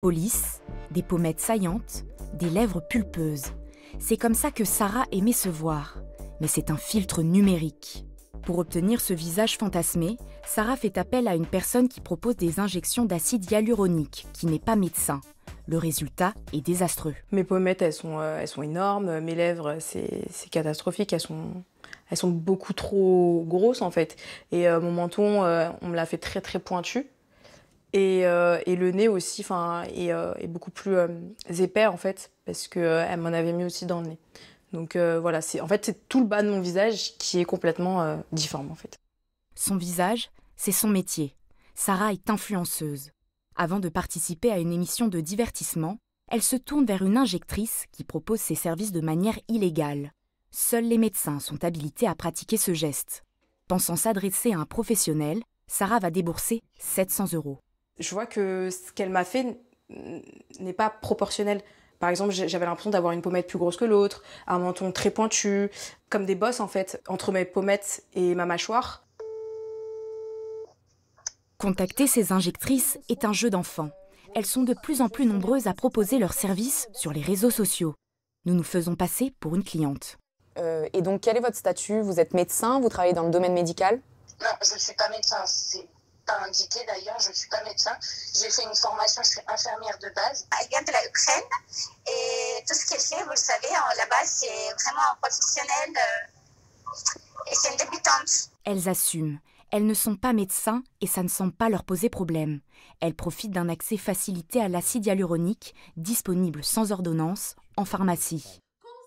police, des pommettes saillantes, des lèvres pulpeuses. C'est comme ça que Sarah aimait se voir, mais c'est un filtre numérique. Pour obtenir ce visage fantasmé, Sarah fait appel à une personne qui propose des injections d'acide hyaluronique, qui n'est pas médecin. Le résultat est désastreux. Mes pommettes, elles sont, euh, elles sont énormes, mes lèvres, c'est catastrophique, elles sont, elles sont beaucoup trop grosses en fait. Et euh, mon menton, euh, on me l'a fait très très pointu, euh, et, le nez aussi enfin est, euh, beaucoup plus euh, épais en fait parce que elle m'en avait mis aussi dans le nez donc voilà c'est en fait c'est tout le bas de mon visage qui est complètement difforme en fait son visage c'est son métier Sarah est influenceuse avant de participer à une émission de divertissement elle se tourne vers une injectrice qui propose ses services de manière illégale seuls les médecins sont habilités à pratiquer ce geste pensant s'adresser à un professionnel Sarah va débourser 700 euros je vois que ce qu'elle m'a fait n'est pas proportionnel. Par exemple, j'avais l'impression d'avoir une pommette plus grosse que l'autre, un menton très pointu, comme des bosses en fait, entre mes pommettes et ma mâchoire. Contacter ces injectrices est un jeu d'enfant. Elles sont de plus en plus nombreuses à proposer leurs services sur les réseaux sociaux. Nous nous faisons passer pour une cliente. Euh, et donc, quel est votre statut Vous êtes médecin Vous travaillez dans le domaine médical Non, je ne suis pas médecin indiqué d'ailleurs, je ne suis pas médecin. J'ai fait une formation, je suis infirmière de base. Elle vient de la Ukraine et tout ce qu'elle fait, vous le savez, là-bas, c'est vraiment professionnel euh, et c'est une débutante. Elles assument. Elles ne sont pas médecins et ça ne semble pas leur poser problème. Elles profitent d'un accès facilité à l'acide hyaluronique, disponible sans ordonnance, en pharmacie.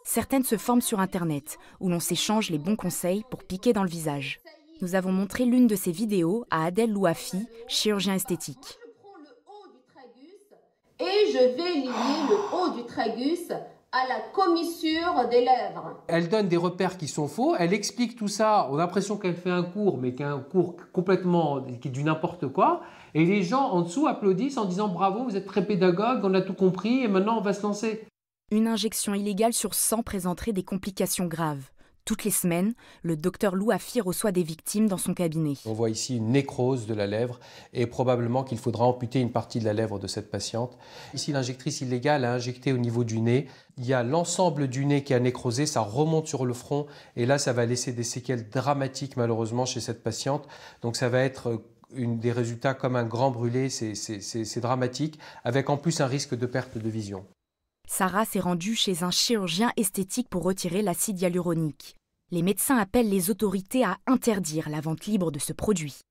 Certaines se forment sur Internet, où l'on s'échange les bons conseils pour piquer dans le visage nous avons montré l'une de ses vidéos à Adèle Louafi, chirurgien esthétique. Et je vais lier le haut du tragus à la commissure des lèvres. Elle donne des repères qui sont faux, elle explique tout ça, on a l'impression qu'elle fait un cours, mais qu'un cours complètement, qui est du n'importe quoi, et les gens en dessous applaudissent en disant bravo, vous êtes très pédagogue, on a tout compris, et maintenant on va se lancer. Une injection illégale sur 100 présenterait des complications graves. Toutes les semaines, le docteur Lou Affir reçoit des victimes dans son cabinet. On voit ici une nécrose de la lèvre et probablement qu'il faudra amputer une partie de la lèvre de cette patiente. Ici, l'injectrice illégale a injecté au niveau du nez. Il y a l'ensemble du nez qui a nécrosé, ça remonte sur le front et là, ça va laisser des séquelles dramatiques malheureusement chez cette patiente. Donc ça va être euh, des résultats comme un grand brûlé, c'est dramatique, avec en plus un risque de perte de vision. Sarah s'est rendue chez un chirurgien esthétique pour retirer l'acide hyaluronique. Les médecins appellent les autorités à interdire la vente libre de ce produit.